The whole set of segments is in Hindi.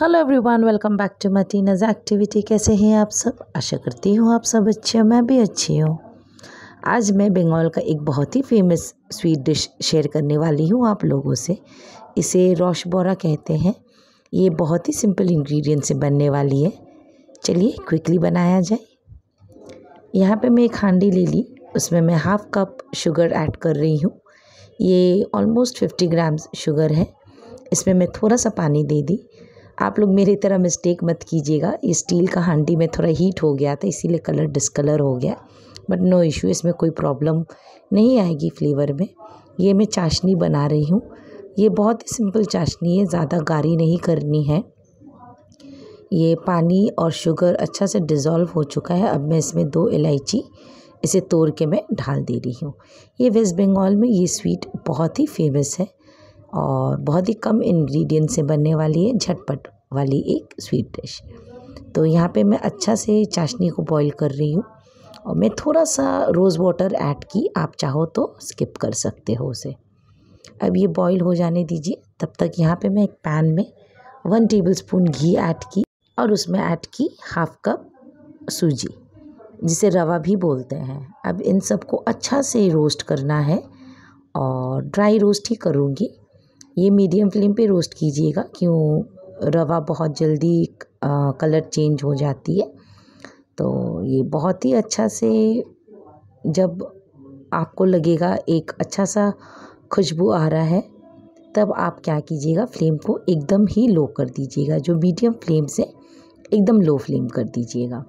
hello everyone welcome back to Matinaz activity कैसे हैं आप सब आशा करती हूँ आप सब अच्छे हो मैं भी अच्छी हूँ आज मैं बंगाल का एक बहुत ही फेमस स्वीट डिश शेयर करने वाली हूँ आप लोगों से इसे रोश बोरा कहते हैं ये बहुत ही सिंपल इंग्रेडिएंट से बनने वाली है चलिए क्विकली बनाया जाए यहाँ पर मैं एक हांडी ले ली उसमें मैं हाफ़ कप शुगर ऐड कर रही हूँ ये ऑलमोस्ट फिफ्टी ग्राम्स शुगर है इसमें मैं थोड़ा सा पानी दे दी आप लोग मेरी तरह मिस्टेक मत कीजिएगा ये स्टील का हांडी में थोड़ा हीट हो गया था इसीलिए कलर डिसकलर हो गया बट नो इशू इसमें कोई प्रॉब्लम नहीं आएगी फ्लेवर में ये मैं चाशनी बना रही हूँ ये बहुत ही सिंपल चाशनी है ज़्यादा गारी नहीं करनी है ये पानी और शुगर अच्छा से डिज़ोल्व हो चुका है अब मैं इसमें दो इलायची इसे तोड़ के मैं ढाल दे रही हूँ ये वेस्ट बंगाल में ये स्वीट बहुत ही फेमस है और बहुत ही कम इन्ग्रीडियंट से बनने वाली है झटपट वाली एक स्वीट डिश तो यहाँ पे मैं अच्छा से चाशनी को बॉईल कर रही हूँ और मैं थोड़ा सा रोज़ वाटर ऐड की आप चाहो तो स्किप कर सकते हो उसे अब ये बॉईल हो जाने दीजिए तब तक यहाँ पे मैं एक पैन में वन टेबलस्पून घी ऐड की और उसमें ऐड की हाफ कप सूजी जिसे रवा भी बोलते हैं अब इन सबको अच्छा से रोस्ट करना है और ड्राई रोस्ट ही करूँगी ये मीडियम फ्लेम पे रोस्ट कीजिएगा क्यों रवा बहुत जल्दी कलर चेंज हो जाती है तो ये बहुत ही अच्छा से जब आपको लगेगा एक अच्छा सा खुशबू आ रहा है तब आप क्या कीजिएगा फ्लेम को एकदम ही लो कर दीजिएगा जो मीडियम फ्लेम से एकदम लो फ्लेम कर दीजिएगा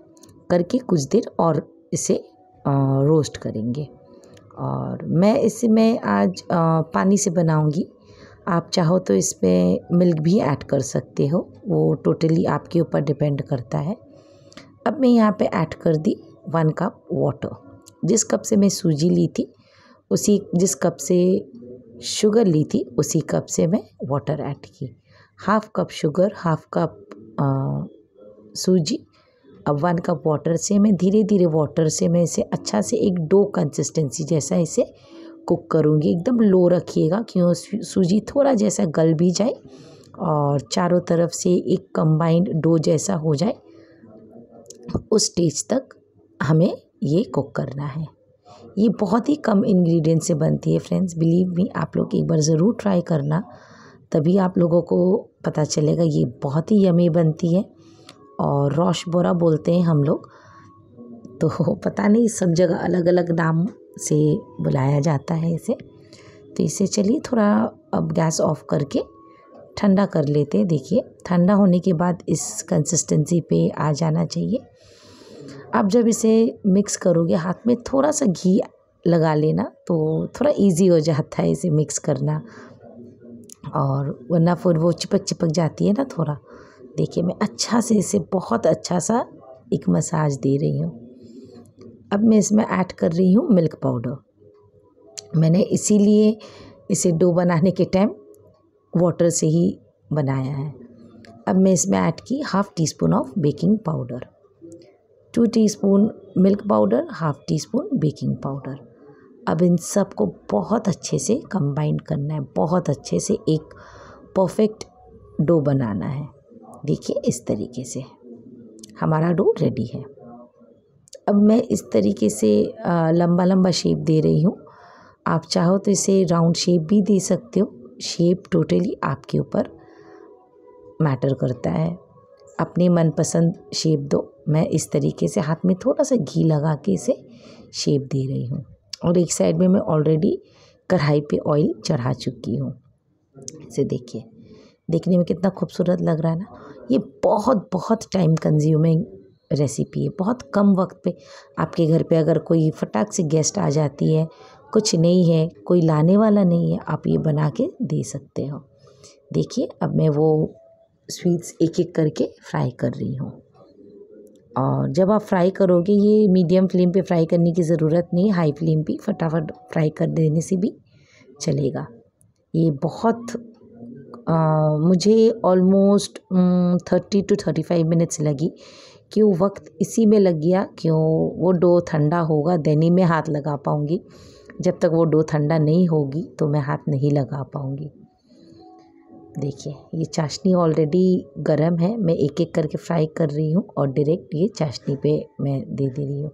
करके कुछ देर और इसे आ, रोस्ट करेंगे और मैं मैं आज आ, पानी से बनाऊंगी आप चाहो तो इसमें मिल्क भी ऐड कर सकते हो वो टोटली आपके ऊपर डिपेंड करता है अब मैं यहाँ पे ऐड कर दी वन कप वाटर जिस कप से मैं सूजी ली थी उसी जिस कप से शुगर ली थी उसी कप से मैं वाटर ऐड की half cup sugar half cup सूजी अब वन कप वाटर से मैं धीरे धीरे वाटर से मैं इसे अच्छा से एक डो कंसिस्टेंसी जैसा इसे कुक करूँगी एकदम लो रखिएगा क्यों सूजी थोड़ा जैसा गल भी जाए और चारों तरफ से एक कंबाइंड डो जैसा हो जाए उस स्टेज तक हमें ये कुक करना है ये बहुत ही कम इंग्रेडिएंट से बनती है फ्रेंड्स बिलीव मी आप लोग एक बार ज़रूर ट्राई करना तभी आप लोगों को पता चलेगा ये बहुत ही यमी बनती है और रोश बोरा बोलते हैं हम लोग तो पता नहीं सब जगह अलग अलग नाम से बुलाया जाता है इसे तो इसे चलिए थोड़ा अब गैस ऑफ करके ठंडा कर लेते हैं देखिए ठंडा होने के बाद इस कंसिस्टेंसी पे आ जाना चाहिए अब जब इसे मिक्स करोगे हाथ में थोड़ा सा घी लगा लेना तो थोड़ा इजी हो जाता है इसे मिक्स करना और वरना फिर वो चिपक चिपक जाती है ना थोड़ा देखिए मैं अच्छा से इसे बहुत अच्छा सा एक मसाज दे रही हूँ अब मैं इसमें ऐड कर रही हूँ मिल्क पाउडर मैंने इसीलिए इसे डो बनाने के टाइम वाटर से ही बनाया है अब मैं इसमें ऐड की half teaspoon of baking powder two teaspoon milk powder half teaspoon baking powder अब इन सब को बहुत अच्छे से कंबाइन करना है बहुत अच्छे से एक परफेक्ट डो बनाना है देखिए इस तरीके से हमारा डो रेडी है अब मैं इस तरीके से लंबा लंबा शेप दे रही हूँ आप चाहो तो इसे राउंड शेप भी दे सकते हो शेप टोटली आपके ऊपर मैटर करता है अपने मनपसंद शेप दो मैं इस तरीके से हाथ में थोड़ा सा घी लगा के इसे शेप दे रही हूँ और एक साइड में मैं ऑलरेडी कढ़ाई पे ऑयल चढ़ा चुकी हूँ इसे देखिए देखने में कितना खूबसूरत लग रहा है ना ये बहुत बहुत टाइम कंज्यूमिंग रेसिपी है बहुत कम वक्त पे आपके घर पे अगर कोई फटाक से गेस्ट आ जाती है कुछ नहीं है कोई लाने वाला नहीं है आप ये बना के दे सकते हो देखिए अब मैं वो स्वीट्स एक एक करके फ्राई कर रही हूँ और जब आप फ्राई करोगे ये मीडियम फ्लेम पे फ्राई करने की ज़रूरत नहीं हाई फ्लेम पे फटाफट फ्राई कर देने से भी चलेगा ये बहुत मुझे almost thirty two thirty five minutes लगी क्यों वक्त इसी में लग गया क्यों वो डो ठंडा होगा देने में हाथ लगा पाऊँगी जब तक वो डो ठंडा नहीं होगी तो मैं हाथ नहीं लगा पाऊँगी देखिए ये चाशनी ऑलरेडी गर्म है मैं एक एक करके फ्राई कर रही हूँ और डायरेक्ट ये चाशनी पे मैं दे दे रही हूँ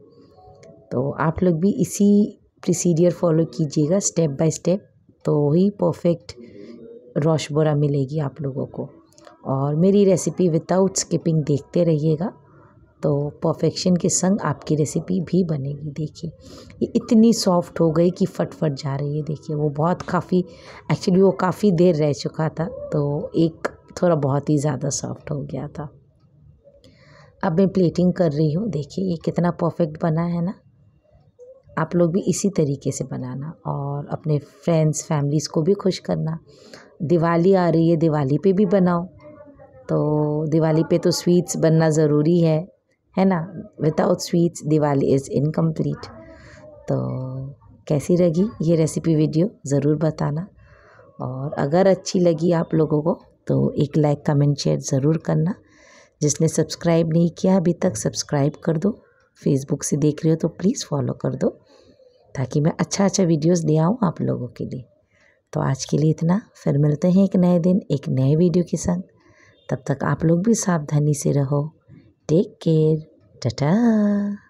तो आप लोग भी इसी प्रोसीडियर फॉलो कीजिएगा स्टेप बाय स्टेप तो ही परफेक्ट रोशबोरा मिलेगी आप लोगों को और मेरी रेसिपी विदाउट स्किपिंग देखते रहिएगा तो परफेक्शन के संग आपकी रेसिपी भी बनेगी देखिए ये इतनी सॉफ्ट हो गई कि फटफट जा रही है देखिए वो बहुत काफ़ी एक्चुअली वो काफ़ी देर रह चुका था तो एक थोड़ा बहुत ही ज़्यादा सॉफ्ट हो गया था अब मैं प्लेटिंग कर रही हूँ देखिए ये कितना परफेक्ट बना है ना आप लोग भी इसी तरीके से बनाना और अपने फ्रेंड्स फैमिलीज़ को भी खुश करना दिवाली आ रही है दिवाली पे भी बनाओ तो दिवाली पे तो स्वीट्स बनना ज़रूरी है है ना without sweets Diwali is incomplete तो कैसी लगी ये रेसिपी वीडियो ज़रूर बताना और अगर अच्छी लगी आप लोगों को तो एक लाइक कमेंट शेयर ज़रूर करना जिसने सब्सक्राइब नहीं किया अभी तक सब्सक्राइब कर दो फेसबुक से देख रहे हो तो प्लीज़ फॉलो कर दो ताकि मैं अच्छा अच्छा वीडियोस ले आऊँ आप लोगों के लिए तो आज के लिए इतना फिर मिलते हैं एक नए दिन एक नए वीडियो के संग तब तक आप लोग भी सावधानी से रहो टेक केयर टाटा